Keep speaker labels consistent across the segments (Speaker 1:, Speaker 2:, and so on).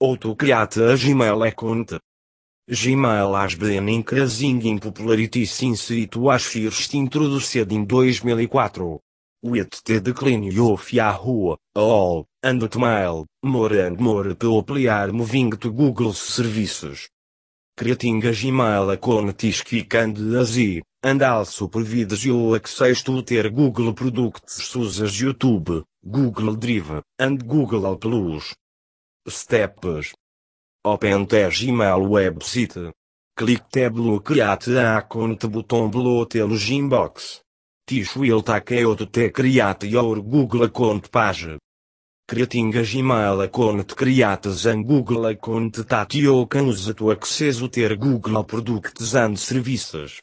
Speaker 1: Autocreată Gmail e conta. Gmail has been increasing in popularity since it was first introduced in 2004. With the decline of Yahoo, AOL, and Hotmail, more and more people are moving to Google's services. Creating a Gmail account is quick and easy, and also provides you access to ter Google products such as YouTube, Google Drive, and Google Plus. Steps. Gmail website. Click tab look at account button below Telos inbox. This will take you to create your Google account page. Creating a Gmail account creates an Google account that you can use to access their Google products and services.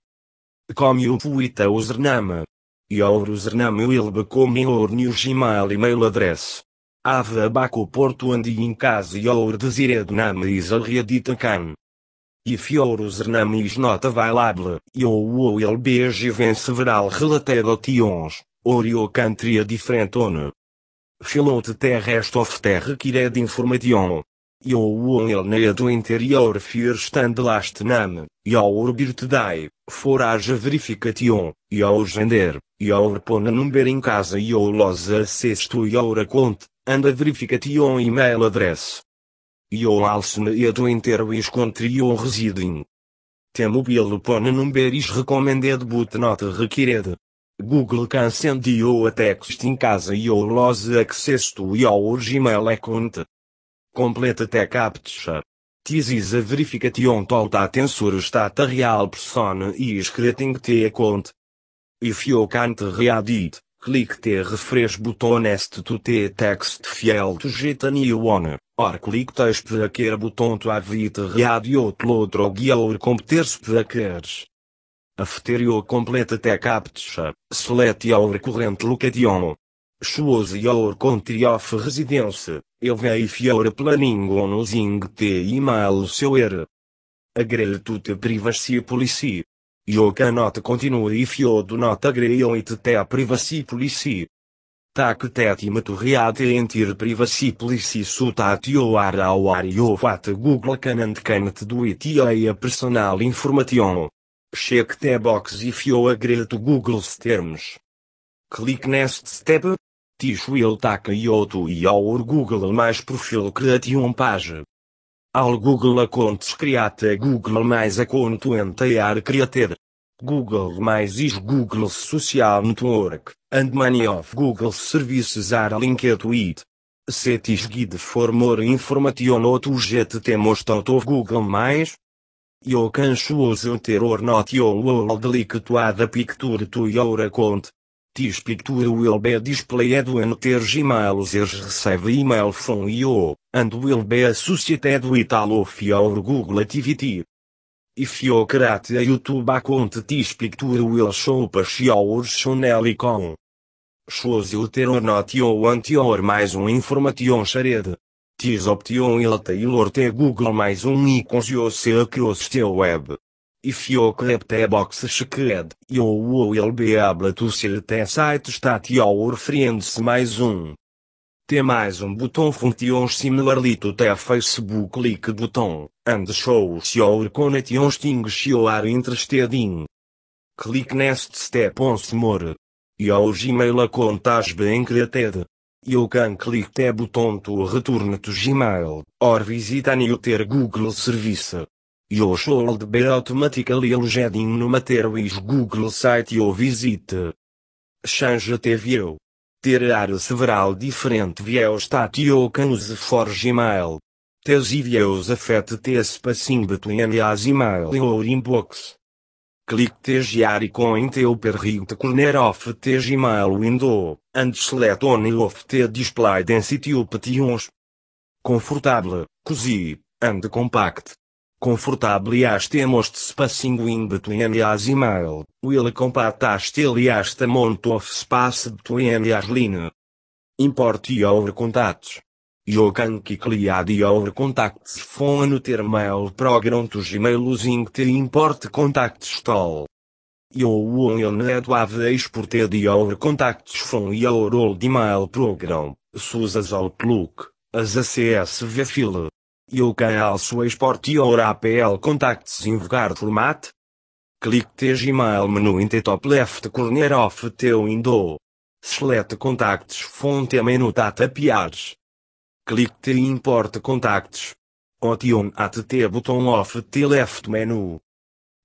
Speaker 1: Come you put a username. Your username will become your new Gmail email address. Ave abaco porto andi em casa e ouro desiredo namis alreadita can. E fioros is nota vailable, e o ou el bege venceveral relatero tions, orio cantria diferentone. Filote terrest of terre de information. E o ou el do interior stand last nam, e ouro birtedai, forage verification, e ou gender, e ouro pona number em casa e o losa sexto e oura conte and verification e address. Your also e to enter is country you reside in. The mobile phone number is recommended but not required. Google can send you a text in casa o lose access to your Gmail account. Complete the captcha. This is a verification tool that ensures that a real person is creating the account. É If you can't read it, Clique te refresh button next to te text field to get a new one, or click text hacker button to have it outro outro or your computers hackers. After you complete the captcha, select your current location. Choose your country of residence, if your planning on using the email seu Agree to the privacy policy. Yoka nota continua e if you do not agree on it a privacy policy. Tak that imet entir privacy policy o ar ao are aware o fat Google can and can't do it a personal information. Check the box if you agree to Google's terms. Click next step. Tish will take you to your Google My create Creation page. Al Google Accounts criate Google mais Account Entire Created. Google mais is Google Social Network, and many of Google services are linked to it. Set is guide for more information or to get the most out of Google mais. You can choose enter or not your the link to add a picture to your account. This picture will be displayed when their Gmail users receive email from you, and will be associated with all of your Google activity. If you create a YouTube account this picture will show up your channel icon. Shows you ter or not you want your mais um information shared. This option will tailor te Google mais um icons you see across the web. If you accept a box checked, you will be able to select site stat your friends mais um. Tem mais um botão functions similarly to the Facebook click button, and shows your connections things you are interested in. Click next step once more. Your Gmail account has been created. You can click the button to return to Gmail, or visit a new Google service. Your should be automatically logged in no matter which Google site you visit. Change TV. There are several different views that you can use for Gmail. These views affect the spacing between as email or inbox. Click the icon in the upper right corner of the Gmail window, and select one of the display density options. Comfortable, cozy, and compact e as most spacing in between as email, will compat as still as the amount of space between as line. Import your contacts. You can quickly add your contacts from another mail program to Gmail using the import contacts tool. You only need to have exported your contacts from your old email program, such as Outlook, as a CSV file. Eu can also export your APL contacts in Vgar format. Click the Gmail menu in the top left corner of the window. Select contacts from the menu data appears. Click the import contacts. Option at the button of the left menu.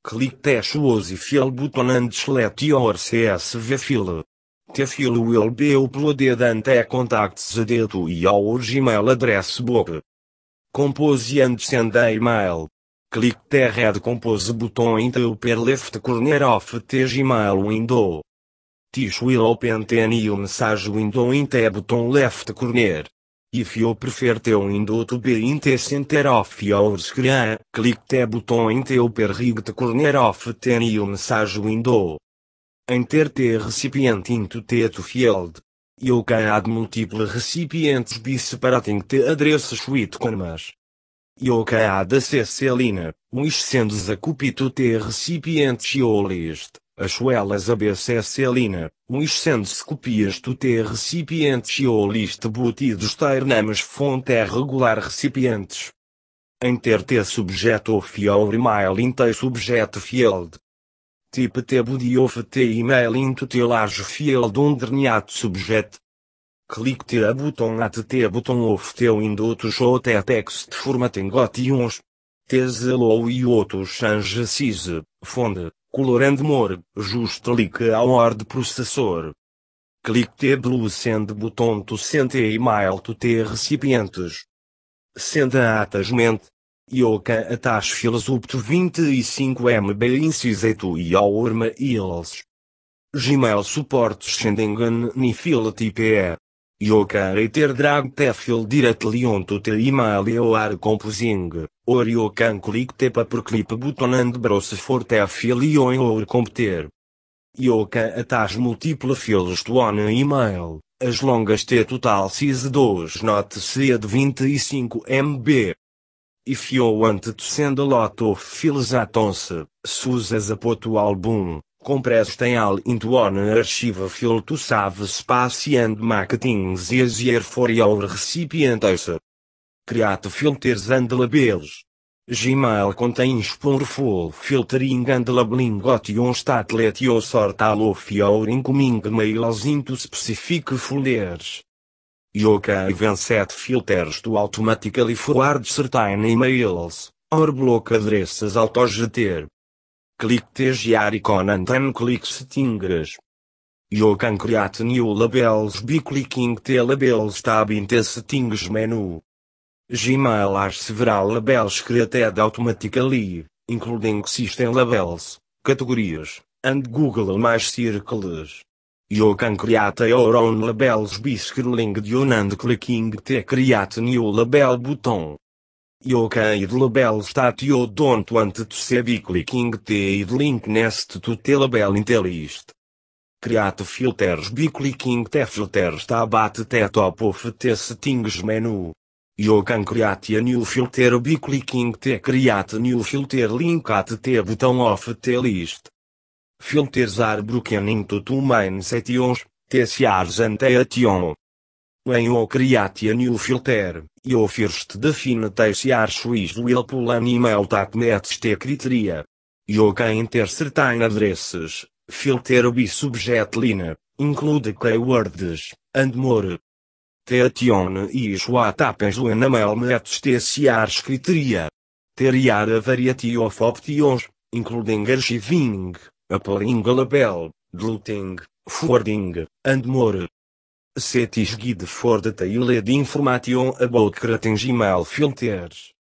Speaker 1: Click the choose file button and select your CSV file. The file will be uploaded and the contacts added to your Gmail address book. Compose and send a email. Click the red compose button in the upper left corner of the Gmail window. This will open the new message window in the button left corner. If you prefer the window to be in the center of your screen, click the button in the upper right corner of the new message window. Enter the recipient into the field. Yokan de múltiplos recipientes biseparating te adereços witcomas. Yokan ad acesse lina, uis sendes acupito te recipientes iolist, achuelas abcesse lina, uis sendes copias tu te recipientes list, butidos ternamas fonte regular recipientes. Em ter te of your e in the subject field. Type tipo te of te email into te large field underneath subject. Clique te a button at te button of te window to show te text formatting options. Tes allow e outros change size, font, color and more, just click a word processor. Clique te blue send button to send email to te recipientes. Send a attachment. Ioka Ataschfilsubt 25MB Inciseto e Aorma Ills. Gmail Suportes Schendengen Nifil TPE. Yoka Reiter Drag Tefil Diretlion te Email Eoar Composing. Or Yokan Click Tepa per Clip Butonand Brosse Fortefil Ion Or Computer. Yoka Atas Múltipla Files Tuona Email. As longas T total CIS 2 Note C de 25 MB. If you want to send a lot of files at once, use as a to album, compress them all into one archive file to save space and make things easier for your recipients. Create filters and labels. Gmail contains powerful filtering and labeling options you let you sort all of your incoming mails into specific folders. You can even set filters to automatically forward certain emails, or block addresses autogetter. Click TG icon and then click settings. You can create new labels by clicking the labels tab in the settings menu. Gmail has several labels created automatically, including system labels, categorias and Google mais circles. Eu can create your own labels by scrolling down and clicking to create new label button. You can add labels that you don't want to see by clicking the link next to the label in the list. Create filters by clicking the filters tab at the top of the settings menu. You can create a new filter by clicking the create new filter link at the button of the list. Filtersarbrukenin tutumain setions, tesiars anteation. Em o criatian new filter, e o first define tesiar suis wilpulanima autatnet ste criteria. Yoga enter certain addresses, filter bi subject line, include keywords, and more. Teation is what happens when a mail meets tesiars criteria. Teriar a variety of options, including archiving, Appling label, Gluting, Forwarding, and more. Set guide for detailed information about creating email filters.